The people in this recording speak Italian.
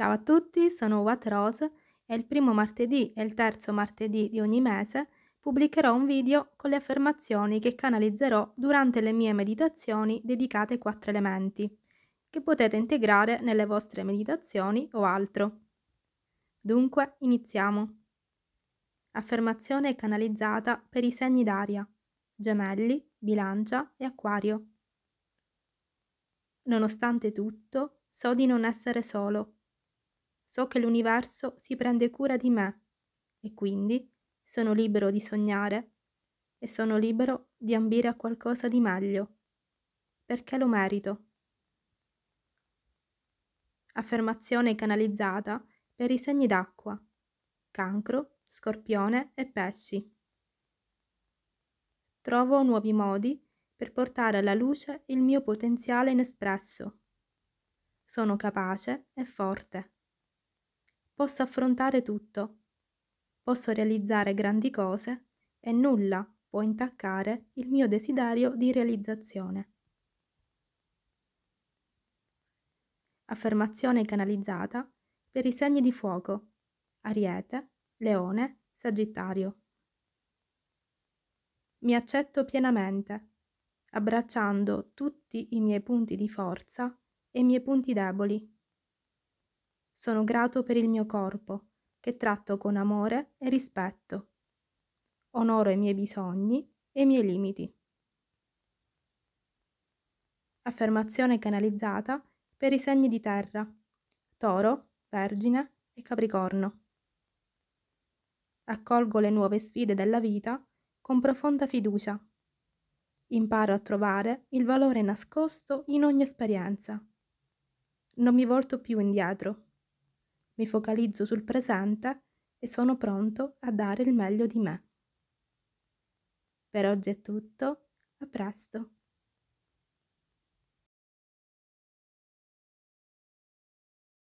Ciao a tutti, sono Wat Rose e il primo martedì e il terzo martedì di ogni mese pubblicherò un video con le affermazioni che canalizzerò durante le mie meditazioni dedicate ai quattro elementi, che potete integrare nelle vostre meditazioni o altro. Dunque, iniziamo. Affermazione canalizzata per i segni d'aria, gemelli, bilancia e acquario. Nonostante tutto, so di non essere solo So che l'universo si prende cura di me e quindi sono libero di sognare e sono libero di ambire a qualcosa di meglio, perché lo merito. Affermazione canalizzata per i segni d'acqua, cancro, scorpione e pesci. Trovo nuovi modi per portare alla luce il mio potenziale inespresso. Sono capace e forte posso affrontare tutto, posso realizzare grandi cose e nulla può intaccare il mio desiderio di realizzazione. Affermazione canalizzata per i segni di fuoco, ariete, leone, sagittario. Mi accetto pienamente, abbracciando tutti i miei punti di forza e i miei punti deboli sono grato per il mio corpo, che tratto con amore e rispetto. Onoro i miei bisogni e i miei limiti. Affermazione canalizzata per i segni di terra, toro, vergine e capricorno. Accolgo le nuove sfide della vita con profonda fiducia. Imparo a trovare il valore nascosto in ogni esperienza. Non mi volto più indietro mi focalizzo sul presente e sono pronto a dare il meglio di me. Per oggi è tutto, a presto!